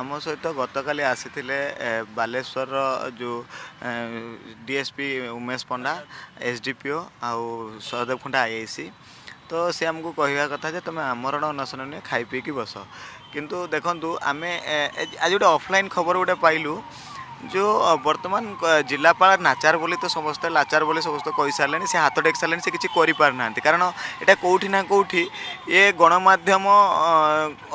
ଆମ ସହିତ ଗତକାଲି ଆସିଥିଲେ ବାଲେଶ୍ୱରର ଯେଉଁ DSP Umesh Panda S D P O ଆଉ Sahadev Khunda I I C ତ ସେ ଆମକୁ କହିବା କଥା ଯେ ତୁମେ ଆମରଣ ଅନଶନ ନୁହେଁ ଖାଇ ପିଇକି ବସ କିନ୍ତୁ ଦେଖନ୍ତୁ ଆମେ ଆଜି ଗୋଟେ ଅଫଲାଇନ୍ ଖବର ଗୋଟେ ପାଇଲୁ जो बर्तमान जिलापाल नाचार ବୋଲି ତ ସମସ୍ତେ ଲାଚାର ବୋଲି ସମସ୍ତେ କହିସାରିଲେଣି ସେ ହାତ ଟେକି ସାରିଲେଣି ସେ କିଛି କରିପାରୁନାହାନ୍ତି କାରଣ ଏଇଟା କେଉଁଠି ନା କେଉଁଠି ଏ ଗଣମାଧ୍ୟମ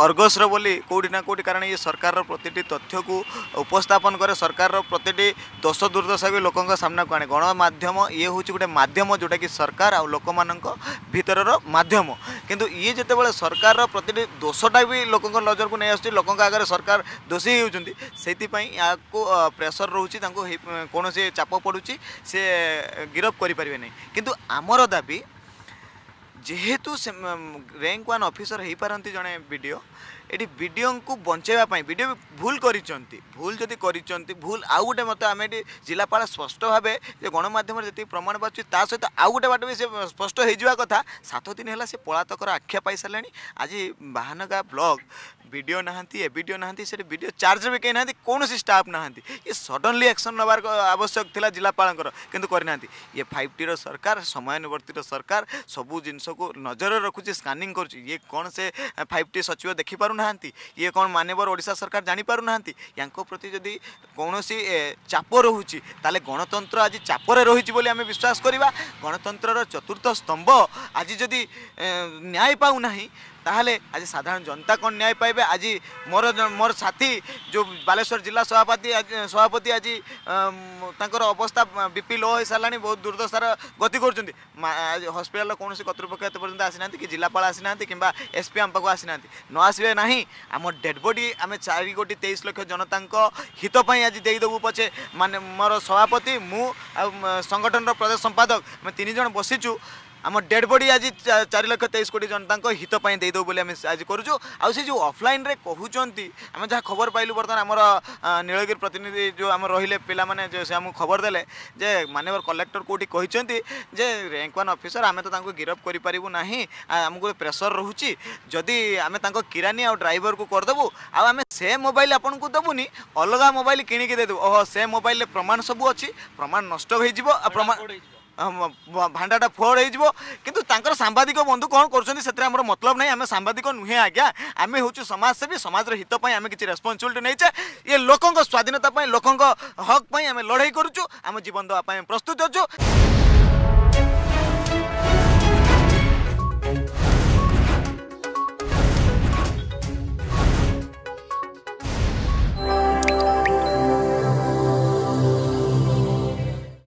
ଅର୍ଗସ୍ର ବୋଲି କେଉଁଠି ନା କେଉଁଠି କାରଣ ଇଏ ସରକାରର ପ୍ରତିଟି ତଥ୍ୟକୁ ଉପସ୍ଥାପନ କରେ ସରକାରର ପ୍ରତିଟି ଦୋଷ ଦୁର୍ଦ୍ଦଶାକୁ ଲୋକଙ୍କ ସାମ୍ନାକୁ ଆଣେ ଗଣମାଧ୍ୟମ ଇଏ ହେଉଛି ଗୋଟେ ମାଧ୍ୟମ ଯେଉଁଟାକି ସରକାର ଆଉ ଲୋକମାନଙ୍କ ଭିତରର ମାଧ୍ୟମ କିନ୍ତୁ ଇଏ ଯେତେବେଳେ ସରକାରର ପ୍ରତିଟି ଦୋଷଟା ବି ଲୋକଙ୍କ ନଜରକୁ ନେଇ ଆସୁଛି ଲୋକଙ୍କ ଆଗରେ ସରକାର ଦୋଷୀ ହେଉଛନ୍ତି ସେଇଥିପାଇଁ ଏହାକୁ ପ୍ରେସର ରହୁଛି ତାଙ୍କୁ କୌଣସି ଚାପ ପଡ଼ୁଛି ସେ ଗିରଫ କରିପାରିବେ ନାହିଁ କିନ୍ତୁ ଆମର ଦାବି ଯେହେତୁ ରେଙ୍କ ୱାନ୍ ଅଫିସର ହେଇପାରନ୍ତି ଜଣେ ବି ଡି ଓ ଏଠି ବିଡ଼ିଓଙ୍କୁ ବଞ୍ଚାଇବା ପାଇଁ ବି ଡି ଓ ଭୁଲ କରିଛନ୍ତି ଭୁଲ ଯଦି କରିଛନ୍ତି ଭୁଲ ଆଉ ଗୋଟେ ମତେ ଆମେ ଏଠି ଜିଲ୍ଲାପାଳ ସ୍ପଷ୍ଟ ଭାବେ ଯେ ଗଣମାଧ୍ୟମରେ ଯେତିକି ପ୍ରମାଣ ପାଉଛି ତା ସହିତ ଆଉ ଗୋଟେ ବାଟ ବି ସେ ସ୍ପଷ୍ଟ ହେଇଯିବା କଥା ସାତ ଦିନ ହେଲା ସେ ପଳାତକର ଆଖ୍ୟା ପାଇସାରିଲାଣି ଆଜି Bahanaga block B D O ନାହାନ୍ତି ଏ ବି ଡି ଓ ନାହାନ୍ତି ସେଠି ବି ଡି ଓ ଚାର୍ଜରେ ବି କେହି ନାହାନ୍ତି କୌଣସି ଷ୍ଟାଫ୍ ନାହାନ୍ତି ଏ ସଡନ୍ଲି ଆକ୍ସନ୍ ନେବାର ଆବଶ୍ୟକ ଥିଲା ଜିଲ୍ଲାପାଳଙ୍କର କିନ୍ତୁ କରିନାହାନ୍ତି ଇଏ ଫାଇଭ୍ ଟିର ସରକାର ସମୟାନୁବର୍ତ୍ତୀର ସରକାର ସବୁ ଜିନିଷ को नजर रखुचे स्कानिंग करे कौन से फाइव टी सचिव देखिपना ये कौन मानवर ओडा सरकार जापार ना या प्रति जदि कौन चाप रोचे तेल गणतंत्र आज चापर रही आम विश्वास करवा गणतंत्र चतुर्थ स्तंभ आज जदि न्याय पाऊना তাহলে আজ সাধারণ জনতা কোণ ন্যায় পাইবে আজ মোর মোর সাথী যে বালেশ্বর জেলা সভাপতি সভাপতি আজ তাঁর অবস্থা বিপি লো হয়ে সারা বহু দুর্দশার গতি করছেন হসপিটাল কৌশি কর্তৃপক্ষ এত পর্যন্ত আসি না কি জেলাপাল আসি না কিংবা এসপি আম পাখু আসি না ন আসবে না আম ডেড বডি আমি চারি কোটি তেইশ লক্ষ জনতা হিত পাই আজ দেইদেবু পছে মানে মোর সভাপতি মু সংগঠনর প্রদেশ সম্পাদক আমি তিনজন বসিছু আমার ডেড বডি আজ চারি লক্ষ তেইশ কোটি জনতা হিত পাই দেইদেবু বলে আমি আজ করুছু আউ সে যে অফলাইনরে কুচি আমি যা খবর পাইলু বর্তমান আমার নীলগিরি প্রতিনিধি যে আমার রহলে পিলা মানে সে আমি খবর দেলে যে মানবর কলেক্টর কোটি কিন্তু যে র্যাঙ্ক ওয়ান অফিসর আমি তো তাঁকু গিরফ করে পারু না আমি প্রেসর রুচি যদি আমি তাঁক কিরানি আউ ড্রাইভর কু করেদেবু আউ আমি সে মোবাইল আপনার দেবুনি অলগা মোবাইল কিনিকি দেদেবু ওহ সে মোবাইল প্রমাণ সবু অছি প্রমাণ নষ্ট হয়ে যাব প্রমাণ भान्डाटा फोहडि कि तर साम्बादिक बन्धु कति मतलब नै हामी साम्बादिक नुहेँ आज्ञा आमेछु समेवी समाज र नै आमे रेस्पोन्सिबिलिट न स्वाधीनता पय लोकङ हक पय हामी लडाई गरुछु आम जीवन दाप्तै प्रस्तुत होछु